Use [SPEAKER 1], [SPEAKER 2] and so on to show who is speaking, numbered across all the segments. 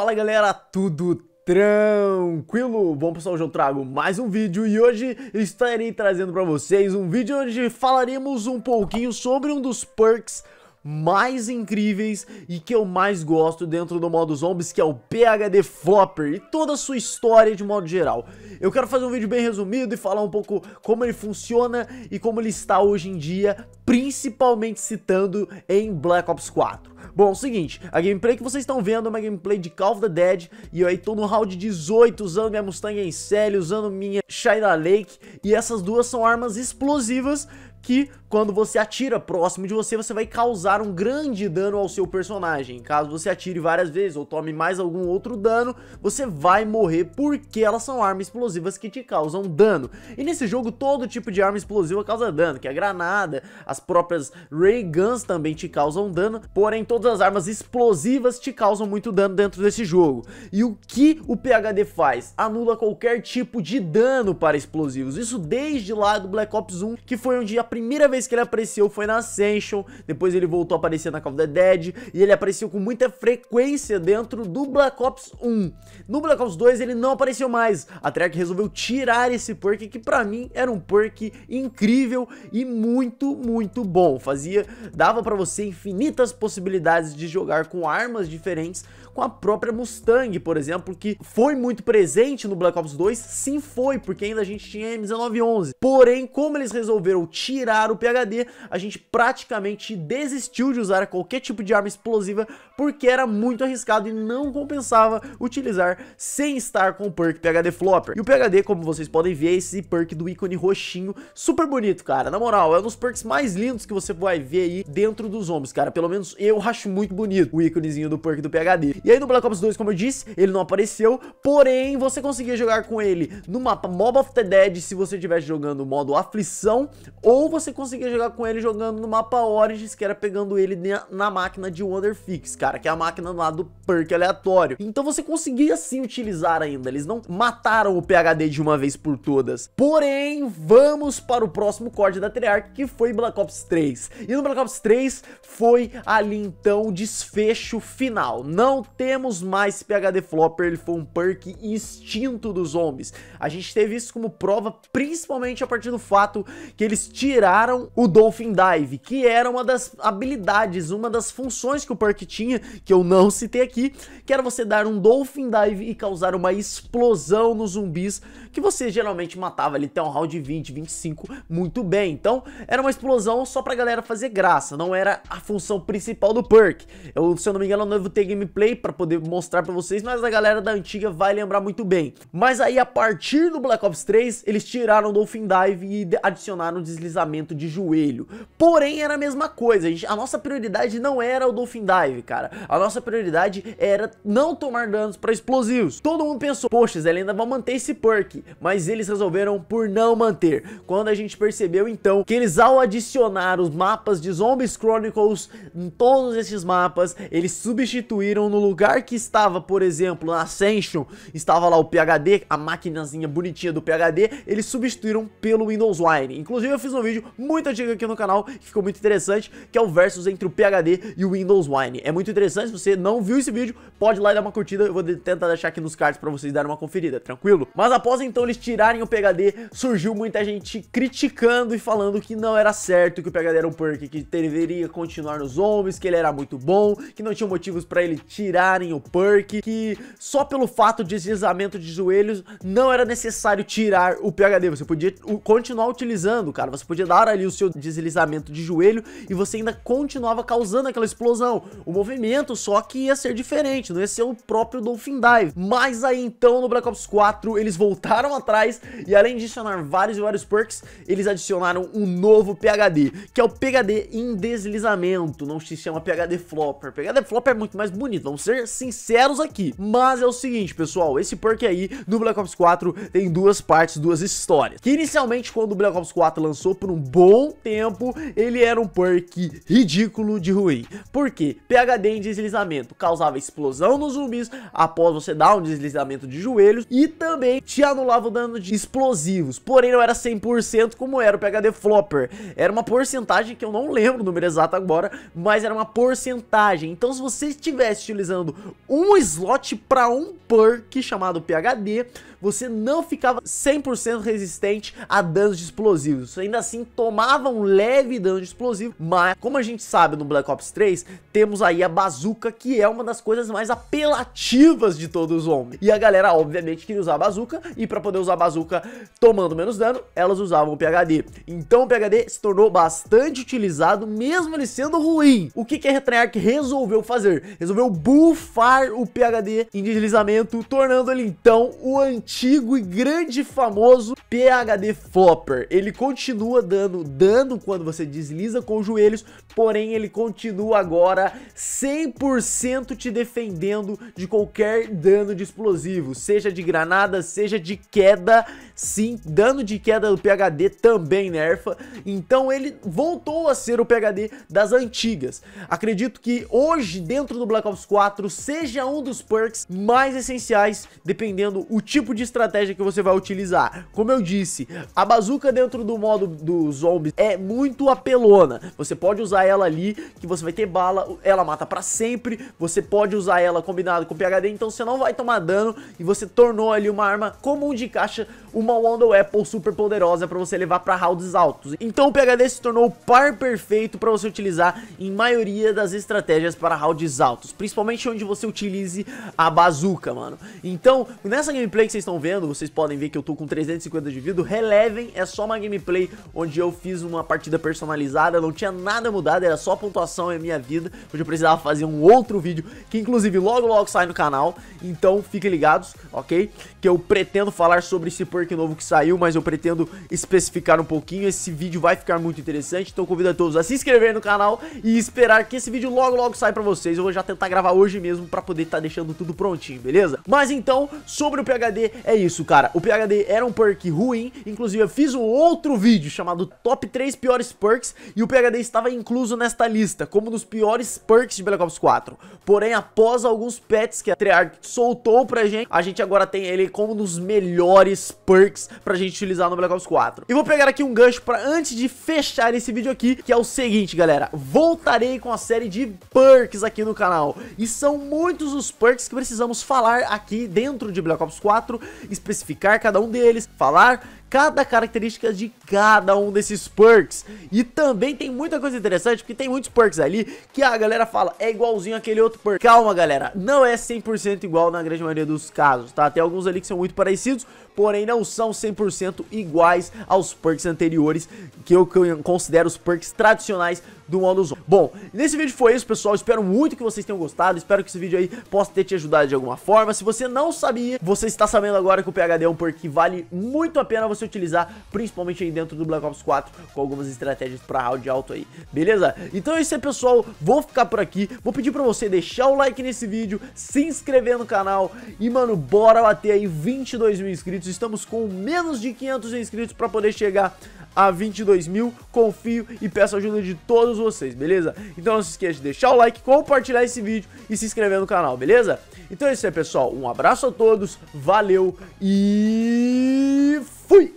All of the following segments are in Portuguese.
[SPEAKER 1] Fala galera, tudo tranquilo? Bom pessoal, hoje eu trago mais um vídeo e hoje estarei trazendo para vocês um vídeo onde falaremos um pouquinho sobre um dos perks mais incríveis e que eu mais gosto dentro do modo zombies, que é o PHD Flopper e toda a sua história de modo geral. Eu quero fazer um vídeo bem resumido e falar um pouco como ele funciona e como ele está hoje em dia, principalmente citando em Black Ops 4. Bom, é o seguinte, a gameplay que vocês estão vendo é uma gameplay de Call of the Dead E eu aí tô no round 18 usando minha Mustang em série, usando minha Shida Lake E essas duas são armas explosivas que quando você atira próximo de você, você vai causar um grande dano ao seu personagem. Caso você atire várias vezes ou tome mais algum outro dano, você vai morrer porque elas são armas explosivas que te causam dano. E nesse jogo, todo tipo de arma explosiva causa dano, que é a granada, as próprias ray guns também te causam dano, porém todas as armas explosivas te causam muito dano dentro desse jogo. E o que o PHD faz? Anula qualquer tipo de dano para explosivos. Isso desde lá do Black Ops 1, que foi onde a primeira vez que ele apareceu foi na Ascension, depois ele voltou a aparecer na Call of the Dead, e ele apareceu com muita frequência dentro do Black Ops 1. No Black Ops 2 ele não apareceu mais, a Treyarch resolveu tirar esse perk, que pra mim era um perk incrível e muito, muito bom. Fazia, dava pra você infinitas possibilidades de jogar com armas diferentes, com a própria Mustang, por exemplo, que foi muito presente no Black Ops 2, sim foi, porque ainda a gente tinha M1911. Porém, como eles resolveram tirar tirar o PHD, a gente praticamente desistiu de usar qualquer tipo de arma explosiva porque era muito arriscado e não compensava utilizar sem estar com o perk PHD Flopper. E o PHD, como vocês podem ver, é esse perk do ícone roxinho, super bonito, cara. Na moral, é um dos perks mais lindos que você vai ver aí dentro dos homens, cara. Pelo menos eu acho muito bonito o íconezinho do perk do PHD. E aí no Black Ops 2, como eu disse, ele não apareceu, porém você conseguia jogar com ele no mapa Mob of the Dead se você estivesse jogando o modo aflição, ou você conseguia jogar com ele jogando no mapa Origins, que era pegando ele na, na máquina de Wonderfix, cara cara, que é a máquina lá do perk aleatório. Então você conseguia sim utilizar ainda, eles não mataram o PHD de uma vez por todas. Porém, vamos para o próximo corte da Treyarch, que foi Black Ops 3. E no Black Ops 3 foi ali então o desfecho final. Não temos mais PHD Flopper, ele foi um perk extinto dos zombies. A gente teve isso como prova principalmente a partir do fato que eles tiraram o Dolphin Dive, que era uma das habilidades, uma das funções que o perk tinha que eu não citei aqui, que era você dar um Dolphin Dive e causar uma explosão nos zumbis, que você geralmente matava ali até um round de 20, 25, muito bem. Então, era uma explosão só pra galera fazer graça, não era a função principal do perk. Eu, se eu não me engano, não vou ter gameplay pra poder mostrar pra vocês, mas a galera da antiga vai lembrar muito bem. Mas aí, a partir do Black Ops 3, eles tiraram o Dolphin Dive e adicionaram o deslizamento de joelho. Porém, era a mesma coisa, a, gente, a nossa prioridade não era o Dolphin Dive, cara cara. A nossa prioridade era não tomar danos para explosivos. Todo mundo pensou, poxa, eles ainda vão manter esse perk, mas eles resolveram por não manter. Quando a gente percebeu, então, que eles ao adicionar os mapas de Zombies Chronicles em todos esses mapas, eles substituíram no lugar que estava, por exemplo, na Ascension, estava lá o PHD, a maquinazinha bonitinha do PHD, eles substituíram pelo Windows Wine. Inclusive, eu fiz um vídeo muito antigo aqui no canal, que ficou muito interessante, que é o versus entre o PHD e o Windows Wine. É muito muito interessante. Se você não viu esse vídeo, pode ir lá e dar uma curtida. Eu vou tentar deixar aqui nos cards pra vocês darem uma conferida, tranquilo? Mas após então eles tirarem o PHD, surgiu muita gente criticando e falando que não era certo, que o PHD era um perk, que deveria continuar nos homens, que ele era muito bom, que não tinha motivos pra ele tirarem o perk, que só pelo fato de deslizamento de joelhos não era necessário tirar o PHD. Você podia continuar utilizando, cara. Você podia dar ali o seu deslizamento de joelho e você ainda continuava causando aquela explosão. O movimento só que ia ser diferente, não ia ser o próprio Dolphin Dive. Mas aí então no Black Ops 4 eles voltaram atrás e além de adicionar vários e vários perks, eles adicionaram um novo PHD, que é o PHD em deslizamento, não se chama PHD Flopper. PHD Flopper é muito mais bonito, vamos ser sinceros aqui. Mas é o seguinte, pessoal, esse perk aí no Black Ops 4 tem duas partes, duas histórias. Que inicialmente quando o Black Ops 4 lançou por um bom tempo, ele era um perk ridículo de ruim. Por quê? PHD deslizamento, causava explosão nos zumbis após você dar um deslizamento de joelhos e também te anulava o dano de explosivos, porém não era 100% como era o PHD Flopper, era uma porcentagem que eu não lembro o número exato agora, mas era uma porcentagem, então se você estivesse utilizando um slot para um perk chamado PHD, você não ficava 100% resistente a danos de explosivos, ainda assim tomava um leve dano de explosivo, mas como a gente sabe no Black Ops 3, temos aí a bazuca, que é uma das coisas mais apelativas de todos os homens. E a galera, obviamente, queria usar a bazuca, e para poder usar a bazuca tomando menos dano, elas usavam o PHD. Então o PHD se tornou bastante utilizado, mesmo ele sendo ruim. O que, que a Retryarch resolveu fazer? Resolveu bufar o PHD em deslizamento, tornando ele então o antigo e grande famoso PHD Flopper. Ele continua dando dano quando você desliza com os joelhos, porém ele continua agora sem 100% te defendendo de qualquer dano de explosivo, seja de granada, seja de queda, sim, dano de queda do PHD também nerfa, né, então ele voltou a ser o PHD das antigas. Acredito que hoje, dentro do Black Ops 4, seja um dos perks mais essenciais, dependendo o tipo de estratégia que você vai utilizar. Como eu disse, a bazuca dentro do modo dos zombies é muito apelona, você pode usar ela ali, que você vai ter bala, ela mata pra para sempre, você pode usar ela combinado com PHD, então você não vai tomar dano e você tornou ali uma arma comum de caixa, uma Wonder Apple super poderosa para você levar para rounds altos. Então o PHD se tornou o par perfeito para você utilizar em maioria das estratégias para rounds altos, principalmente onde você utilize a bazuca, mano. Então, nessa gameplay que vocês estão vendo, vocês podem ver que eu tô com 350 de vida, relevem, é só uma gameplay onde eu fiz uma partida personalizada, não tinha nada mudado, era só pontuação e minha vida, onde eu precisava fazer fazer um outro vídeo, que inclusive logo logo sai no canal, então fiquem ligados, ok? Que eu pretendo falar sobre esse perk novo que saiu, mas eu pretendo especificar um pouquinho, esse vídeo vai ficar muito interessante, então convido a todos a se inscrever no canal e esperar que esse vídeo logo logo saia pra vocês, eu vou já tentar gravar hoje mesmo pra poder estar tá deixando tudo prontinho, beleza? Mas então, sobre o PHD, é isso, cara, o PHD era um perk ruim, inclusive eu fiz um outro vídeo chamado Top 3 Piores Perks e o PHD estava incluso nesta lista, como um dos piores perks de Black Black Ops 4. Porém, após alguns pets que a Treyarch soltou pra gente, a gente agora tem ele como um dos melhores perks pra gente utilizar no Black Ops 4. E vou pegar aqui um gancho pra antes de fechar esse vídeo aqui, que é o seguinte, galera. Voltarei com a série de perks aqui no canal. E são muitos os perks que precisamos falar aqui dentro de Black Ops 4, especificar cada um deles, falar cada característica de cada um desses perks. E também tem muita coisa interessante, porque tem muitos perks ali que a galera fala, é igualzinho aquele outro perk. Calma, galera, não é 100% igual na grande maioria dos casos, tá? Tem alguns ali que são muito parecidos, porém não são 100% iguais aos perks anteriores, que eu considero os perks tradicionais do modo zone. Bom, nesse vídeo foi isso, pessoal. Espero muito que vocês tenham gostado. Espero que esse vídeo aí possa ter te ajudado de alguma forma. Se você não sabia, você está sabendo agora que o PHD é um perk que vale muito a pena você utilizar, principalmente aí dentro do Black Ops 4, com algumas estratégias para round alto aí, beleza? Então é isso aí, pessoal. Vou ficar por aqui. Vou pedir para você deixar o like nesse vídeo, se inscrever no canal e, mano, bora bater aí 22 mil inscritos Estamos com menos de 500 inscritos para poder chegar a 22 mil. Confio e peço ajuda de todos vocês, beleza? Então não se esqueça de deixar o like, compartilhar esse vídeo e se inscrever no canal, beleza? Então é isso aí, pessoal. Um abraço a todos, valeu e fui!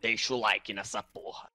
[SPEAKER 1] Deixa o like nessa porra.